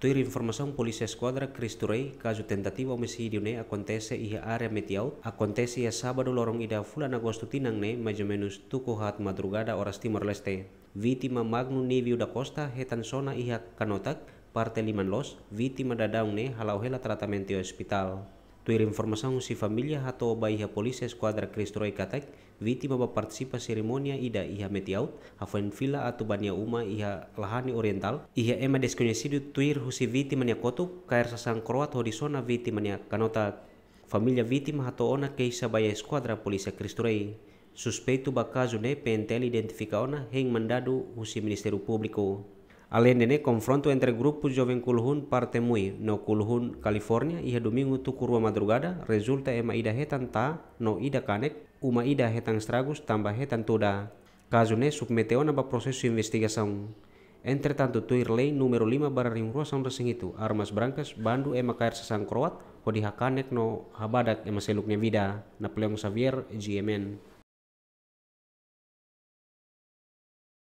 Tui polisi squadra esquadra Cristurei, kasus tentativa homicídio ne acontece iha area metiau, acontece a sabado lorong ida fulan agosto tinang ne, maju menus tuku hat madrugada oras Timor-Leste. Vítima Magno Nivio da Costa, hetan sona Iha Kanotak parte Liman Los, vítima dadaung Daune, halau hela tratamento e hospital. Tu informasi informação se família hatou Bahia polisi Esquadra Cristroi Katek, viti ba berpartisipa seremonia ida iha metiaut, hafen villa atau bania uma iha lahani oriental, iha ema sidu tuir husi viti mania kotu, kair sasang croat horizona viti mania kanota familiya viti hato ona keisha Bahia Esquadra polisi Cristroi. Suspeito ba caso ne pentel heng mandado husi ministeru publiko alene confronto entre grupos joven kulhun parte Mui no Kulhun California Ia domingo tu curva madrugada resulta ema ida hetan ta no ida kanek uma ida hetan estragos tambah hetan toda caso ne submeteu na proceso de Entretanto, tuir lei número 5 barra rimruasan resing itu, armas brankas bandu ema kair sesang kroat, hodi hakanek no habadak ema seluknya vida, Napoleon Xavier, GMN.